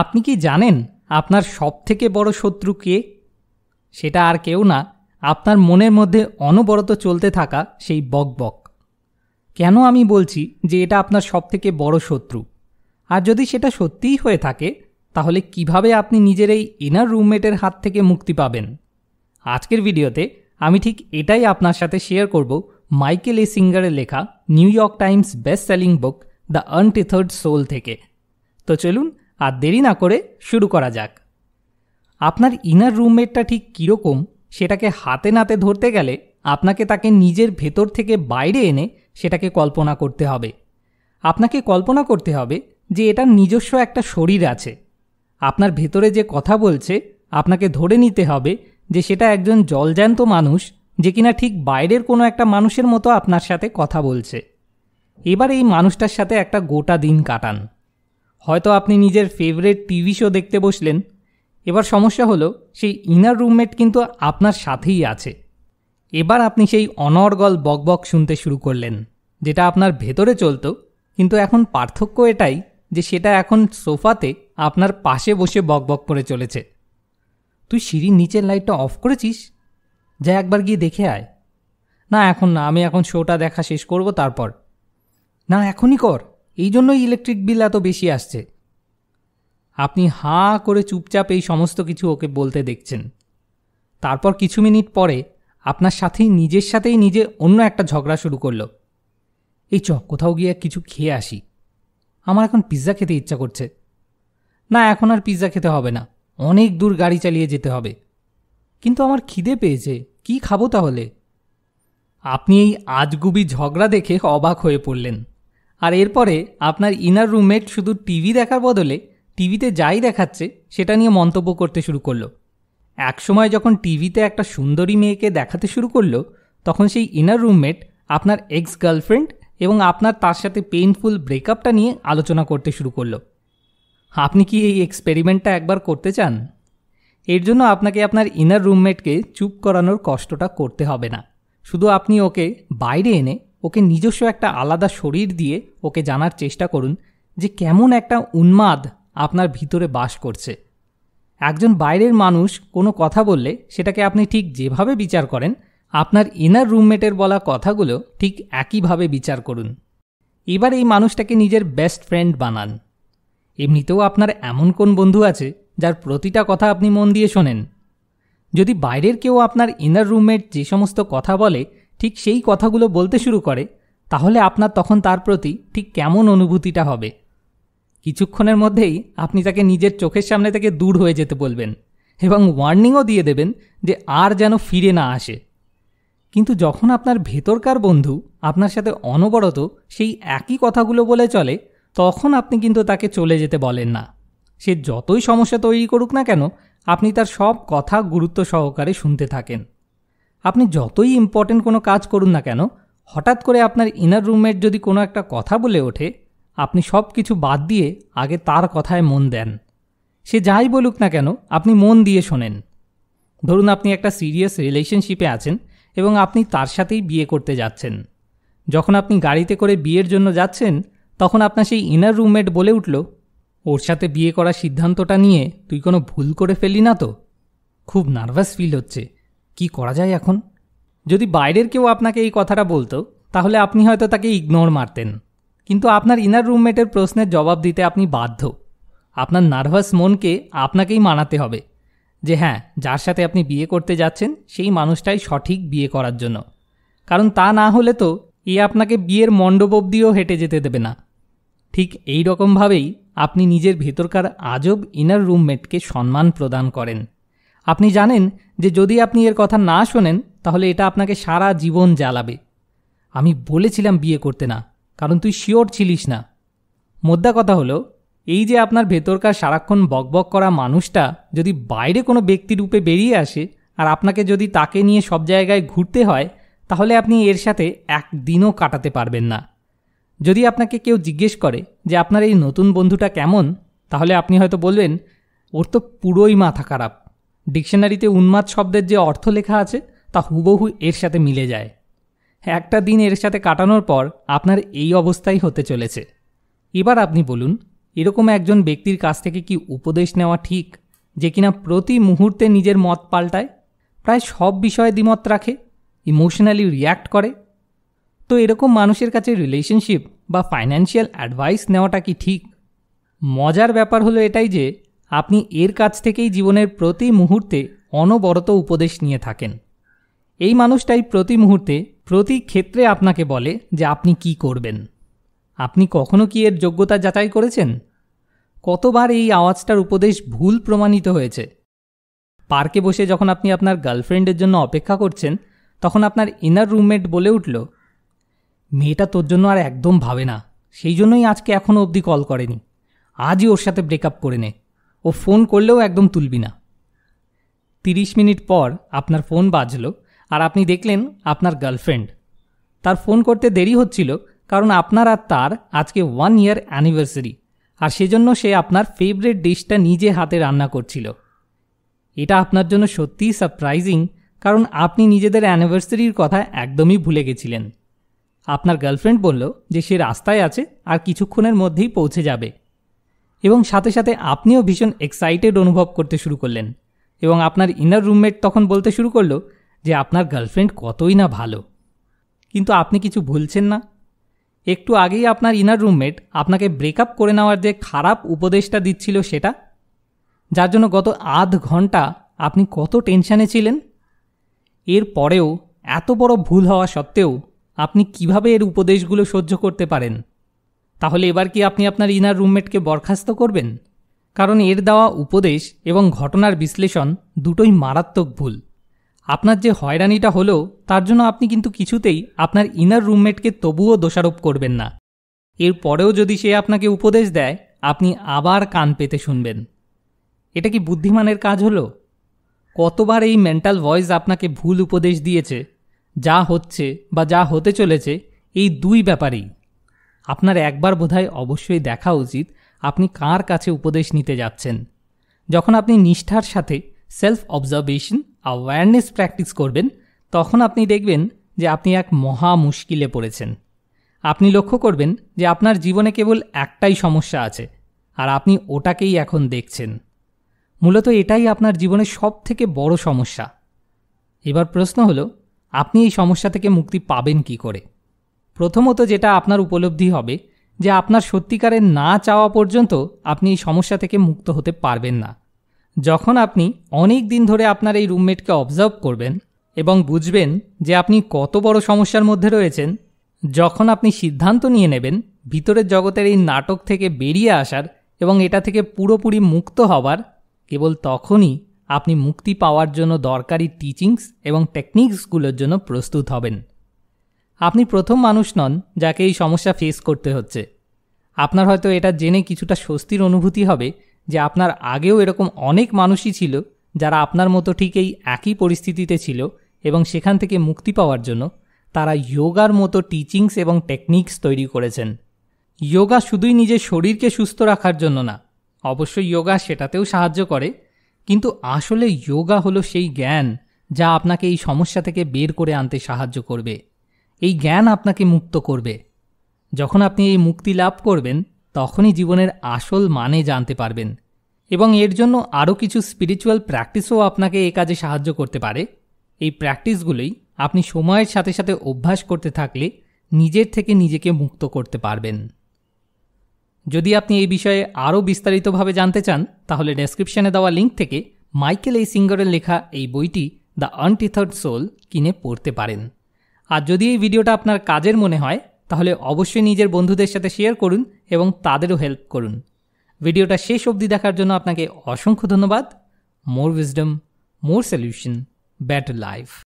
আপনি কি জানেন আপনার সবথেকে বড় শত্রু কে সেটা আর কেউ না আপনার মনের মধ্যে অনবরত চলতে থাকা সেই বকবক কেন আমি বলছি যে এটা আপনার সবথেকে বড় শত্রু আর যদি সেটা সত্যিই হয়ে থাকে তাহলে কিভাবে আপনি নিজের এই ইনার রুমমেটের হাত থেকে মুক্তি পাবেন আজকের ভিডিওতে আমি ঠিক এটাই আপনার সাথে শেয়ার করব মাইকেল এ সিঙ্গারের লেখা New York Times best selling book the untethered soul থেকে তো চলুন আর দেরি না করে শুরু করা যাক আপনার ইনার রুমমেটটা ঠিক কীরকম সেটাকে হাতে নাতে ধরতে গেলে আপনাকে তাকে নিজের ভেতর থেকে বাইরে এনে সেটাকে কল্পনা করতে হবে আপনাকে কল্পনা করতে হবে যে এটার নিজস্ব একটা শরীর আছে আপনার ভেতরে যে কথা বলছে আপনাকে ধরে নিতে হবে যে সেটা একজন জলজ্যান্ত মানুষ যে কিনা ঠিক বাইরের কোনো একটা মানুষের মতো আপনার সাথে কথা বলছে এবার এই মানুষটার সাথে একটা গোটা দিন কাটান হয়তো আপনি নিজের ফেভারেট টিভি শো দেখতে বসলেন এবার সমস্যা হলো সেই ইনার রুমমেট কিন্তু আপনার সাথেই আছে এবার আপনি সেই অনর্গল বকবক শুনতে শুরু করলেন যেটা আপনার ভেতরে চলতো কিন্তু এখন পার্থক্য এটাই যে সেটা এখন সোফাতে আপনার পাশে বসে বকবক করে চলেছে তুই সিঁড়ির নিচের লাইটটা অফ করেছিস যা একবার গিয়ে দেখে আয় না এখন না আমি এখন শোটা দেখা শেষ করব তারপর না এখনই কর এই জন্যই ইলেকট্রিক বিল এত বেশি আসছে আপনি হাঁ করে চুপচাপ এই সমস্ত কিছু ওকে বলতে দেখছেন তারপর কিছু মিনিট পরে আপনার সাথেই নিজের সাথেই নিজে অন্য একটা ঝগড়া শুরু করল এই চ কোথাও গিয়ে কিছু খেয়ে আসি আমার এখন পিৎজা খেতে ইচ্ছা করছে না এখন আর পিৎজা খেতে হবে না অনেক দূর গাড়ি চালিয়ে যেতে হবে কিন্তু আমার খিদে পেয়েছে কি খাবো তাহলে আপনি এই আজগুবি ঝগড়া দেখে অবাক হয়ে পড়লেন আর এরপরে আপনার ইনার রুমমেট শুধু টিভি দেখার বদলে টিভিতে যাই দেখাচ্ছে সেটা নিয়ে মন্তব্য করতে শুরু করলো একসময় যখন টিভিতে একটা সুন্দরী মেয়েকে দেখাতে শুরু করলো তখন সেই ইনার রুমমেট আপনার এক্স গার্লফ্রেন্ড এবং আপনার তার সাথে পেইনফুল ব্রেকআপটা নিয়ে আলোচনা করতে শুরু করলো আপনি কি এই এক্সপেরিমেন্টটা একবার করতে চান এর জন্য আপনাকে আপনার ইনার রুমমেটকে চুপ করানোর কষ্টটা করতে হবে না শুধু আপনি ওকে বাইরে এনে ওকে নিজস্ব একটা আলাদা শরীর দিয়ে ওকে জানার চেষ্টা করুন যে কেমন একটা উন্মাদ আপনার ভিতরে বাস করছে একজন বাইরের মানুষ কোনো কথা বললে সেটাকে আপনি ঠিক যেভাবে বিচার করেন আপনার ইনার রুমমেটের বলা কথাগুলো ঠিক একইভাবে বিচার করুন এবার এই মানুষটাকে নিজের বেস্ট ফ্রেন্ড বানান এমনিতেও আপনার এমন কোন বন্ধু আছে যার প্রতিটা কথা আপনি মন দিয়ে শোনেন যদি বাইরের কেউ আপনার ইনার রুমমেট যে সমস্ত কথা বলে ঠিক সেই কথাগুলো বলতে শুরু করে তাহলে আপনার তখন তার প্রতি ঠিক কেমন অনুভূতিটা হবে কিছুক্ষণের মধ্যেই আপনি তাকে নিজের চোখের সামনে থেকে দূর হয়ে যেতে বলবেন এবং ওয়ার্নিংও দিয়ে দেবেন যে আর যেন ফিরে না আসে কিন্তু যখন আপনার ভেতরকার বন্ধু আপনার সাথে অনবরত সেই একই কথাগুলো বলে চলে তখন আপনি কিন্তু তাকে চলে যেতে বলেন না সে যতই সমস্যা তৈরি করুক না কেন আপনি তার সব কথা গুরুত্ব সহকারে শুনতে থাকেন আপনি যতই ইম্পর্টেন্ট কোনো কাজ করুন না কেন হঠাৎ করে আপনার ইনার রুমমেট যদি কোনো একটা কথা বলে ওঠে আপনি সব কিছু বাদ দিয়ে আগে তার কথায় মন দেন সে যাই বলুক না কেন আপনি মন দিয়ে শোনেন ধরুন আপনি একটা সিরিয়াস রিলেশনশিপে আছেন এবং আপনি তার সাথেই বিয়ে করতে যাচ্ছেন যখন আপনি গাড়িতে করে বিয়ের জন্য যাচ্ছেন তখন আপনার সেই ইনার রুমমেট বলে উঠল ওর সাথে বিয়ে করার সিদ্ধান্তটা নিয়ে তুই কোনো ভুল করে ফেললি না তো খুব নার্ভাস ফিল হচ্ছে কি করা যায় এখন যদি বাইরের কেউ আপনাকে এই কথাটা বলতো তাহলে আপনি হয়তো তাকে ইগনোর মারতেন কিন্তু আপনার ইনার রুমমেটের প্রশ্নের জবাব দিতে আপনি বাধ্য আপনার নার্ভাস মনকে আপনাকেই মানাতে হবে যে হ্যাঁ যার সাথে আপনি বিয়ে করতে যাচ্ছেন সেই মানুষটাই সঠিক বিয়ে করার জন্য কারণ তা না হলে তো এ আপনাকে বিয়ের মণ্ডপ অবধিও হেঁটে যেতে দেবে না ঠিক এই রকমভাবেই আপনি নিজের ভেতরকার আজব ইনার রুমমেটকে সম্মান প্রদান করেন আপনি জানেন যে যদি আপনি এর কথা না শোনেন তাহলে এটা আপনাকে সারা জীবন জ্বালাবে আমি বলেছিলাম বিয়ে করতে না কারণ তুই শিওর ছিলিস না মোদ্দা কথা হলো এই যে আপনার ভেতরকার সারাক্ষণ বকবক করা মানুষটা যদি বাইরে কোনো ব্যক্তিরূপে রূপে বেরিয়ে আসে আর আপনাকে যদি তাকে নিয়ে সব জায়গায় ঘুরতে হয় তাহলে আপনি এর সাথে একদিনও কাটাতে পারবেন না যদি আপনাকে কেউ জিজ্ঞেস করে যে আপনার এই নতুন বন্ধুটা কেমন তাহলে আপনি হয়তো বলবেন ওর তো পুরোই মাথা খারাপ ডিকশনারিতে উন্মাদ শব্দের যে অর্থ লেখা আছে তা হুবহু এর সাথে মিলে যায় একটা দিন এর সাথে কাটানোর পর আপনার এই অবস্থাই হতে চলেছে এবার আপনি বলুন এরকম একজন ব্যক্তির কাছ থেকে কি উপদেশ নেওয়া ঠিক যে কিনা প্রতি মুহূর্তে নিজের মত পাল্টায় প্রায় সব বিষয়ে দ্বিমত রাখে ইমোশনালি রিয়্যাক্ট করে তো এরকম মানুষের কাছে রিলেশনশিপ বা ফাইন্যান্সিয়াল অ্যাডভাইস নেওয়াটা কি ঠিক মজার ব্যাপার হলো এটাই যে আপনি এর কাছ থেকেই জীবনের প্রতি মুহূর্তে অনবরত উপদেশ নিয়ে থাকেন এই মানুষটাই প্রতি মুহূর্তে প্রতি ক্ষেত্রে আপনাকে বলে যে আপনি কি করবেন আপনি কখনো কি এর যোগ্যতা যাচাই করেছেন কতবার এই আওয়াজটার উপদেশ ভুল প্রমাণিত হয়েছে পার্কে বসে যখন আপনি আপনার গার্লফ্রেন্ডের জন্য অপেক্ষা করছেন তখন আপনার ইনার রুমমেট বলে উঠল মেয়েটা তোর জন্য আর একদম ভাবে না সেই জন্যই আজকে এখনও অবধি কল করেনি আজই ওর সাথে ব্রেকআপ করে নে ও ফোন করলেও একদম তুলবি না তিরিশ মিনিট পর আপনার ফোন বাজলো আর আপনি দেখলেন আপনার গার্লফ্রেন্ড তার ফোন করতে দেরি হচ্ছিল কারণ আপনার আর তার আজকে ওয়ান ইয়ার অ্যানিভার্সারি আর সেজন্য সে আপনার ফেভারিট ডিশটা নিজে হাতে রান্না করছিল এটা আপনার জন্য সত্যিই সারপ্রাইজিং কারণ আপনি নিজেদের অ্যানিভার্সারির কথা একদমই ভুলে গেছিলেন আপনার গার্লফ্রেন্ড বলল যে সে রাস্তায় আছে আর কিছুক্ষণের মধ্যেই পৌঁছে যাবে এবং সাথে সাথে আপনিও ভীষণ এক্সাইটেড অনুভব করতে শুরু করলেন এবং আপনার ইনার রুমমেট তখন বলতে শুরু করলো যে আপনার গার্লফ্রেন্ড কতই না ভালো কিন্তু আপনি কিছু ভুলছেন না একটু আগেই আপনার ইনার রুমমেট আপনাকে ব্রেকআপ করে নেওয়ার যে খারাপ উপদেশটা দিচ্ছিল সেটা যার জন্য গত আধ ঘন্টা আপনি কত টেনশানে ছিলেন এর পরেও এত বড় ভুল হওয়া সত্ত্বেও আপনি কিভাবে এর উপদেশগুলো সহ্য করতে পারেন তাহলে এবার কি আপনি আপনার ইনার রুমমেটকে বরখাস্ত করবেন কারণ এর দেওয়া উপদেশ এবং ঘটনার বিশ্লেষণ দুটোই মারাত্মক ভুল আপনার যে হয়রানিটা হলো তার জন্য আপনি কিন্তু কিছুতেই আপনার ইনার রুমমেটকে তবুও দোষারোপ করবেন না এর পরেও যদি সে আপনাকে উপদেশ দেয় আপনি আবার কান পেতে শুনবেন এটা কি বুদ্ধিমানের কাজ হলো কতবার এই মেন্টাল ভয়েস আপনাকে ভুল উপদেশ দিয়েছে যা হচ্ছে বা যা হতে চলেছে এই দুই ব্যাপারেই আপনার একবার বোধহয় অবশ্যই দেখা উচিত আপনি কার কাছে উপদেশ নিতে যাচ্ছেন যখন আপনি নিষ্ঠার সাথে সেলফ অবজারভেশন অ্যাওয়ারনেস প্র্যাকটিস করবেন তখন আপনি দেখবেন যে আপনি এক মহা মুশকিলে পড়েছেন আপনি লক্ষ্য করবেন যে আপনার জীবনে কেবল একটাই সমস্যা আছে আর আপনি ওটাকেই এখন দেখছেন মূলত এটাই আপনার জীবনের সব থেকে বড় সমস্যা এবার প্রশ্ন হলো আপনি এই সমস্যা থেকে মুক্তি পাবেন কি করে প্রথমত যেটা আপনার উপলব্ধি হবে যে আপনার সত্যিকারের না চাওয়া পর্যন্ত আপনি এই সমস্যা থেকে মুক্ত হতে পারবেন না যখন আপনি অনেক দিন ধরে আপনার এই রুমমেটকে অবজার্ভ করবেন এবং বুঝবেন যে আপনি কত বড় সমস্যার মধ্যে রয়েছেন যখন আপনি সিদ্ধান্ত নিয়ে নেবেন ভিতরের জগতের এই নাটক থেকে বেরিয়ে আসার এবং এটা থেকে পুরোপুরি মুক্ত হবার কেবল তখনই আপনি মুক্তি পাওয়ার জন্য দরকারি টিচিংস এবং টেকনিক্সগুলোর জন্য প্রস্তুত হবেন আপনি প্রথম মানুষ নন যাকে এই সমস্যা ফেস করতে হচ্ছে আপনার হয়তো এটা জেনে কিছুটা স্বস্তির অনুভূতি হবে যে আপনার আগেও এরকম অনেক মানুষই ছিল যারা আপনার মতো ঠিক এই একই পরিস্থিতিতে ছিল এবং সেখান থেকে মুক্তি পাওয়ার জন্য তারা যোগার মতো টিচিংস এবং টেকনিক্স তৈরি করেছেন যোগা শুধুই নিজের শরীরকে সুস্থ রাখার জন্য না অবশ্যই যোগা সেটাতেও সাহায্য করে কিন্তু আসলে যোগা হলো সেই জ্ঞান যা আপনাকে এই সমস্যা থেকে বের করে আনতে সাহায্য করবে এই জ্ঞান আপনাকে মুক্ত করবে যখন আপনি এই মুক্তি লাভ করবেন তখনই জীবনের আসল মানে জানতে পারবেন এবং এর জন্য আরও কিছু স্পিরিচুয়াল প্র্যাকটিসও আপনাকে এ কাজে সাহায্য করতে পারে এই প্র্যাকটিসগুলোই আপনি সময়ের সাথে সাথে অভ্যাস করতে থাকলে নিজের থেকে নিজেকে মুক্ত করতে পারবেন যদি আপনি এই বিষয়ে আরও বিস্তারিতভাবে জানতে চান তাহলে ডেসক্রিপশানে দেওয়া লিঙ্ক থেকে মাইকেল এই সিঙ্গারের লেখা এই বইটি দ্য আনটিথার্ড সোল কিনে পড়তে পারেন আর যদি এই ভিডিওটা আপনার কাজের মনে হয় তাহলে অবশ্যই নিজের বন্ধুদের সাথে শেয়ার করুন এবং তাদেরও হেল্প করুন ভিডিওটা শেষ অবধি দেখার জন্য আপনাকে অসংখ্য ধন্যবাদ more wisdom more solution better life